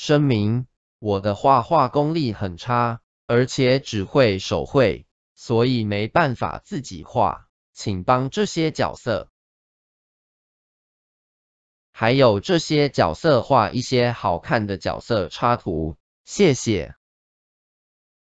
声明：我的画画功力很差，而且只会手绘，所以没办法自己画，请帮这些角色，还有这些角色画一些好看的角色插图，谢谢。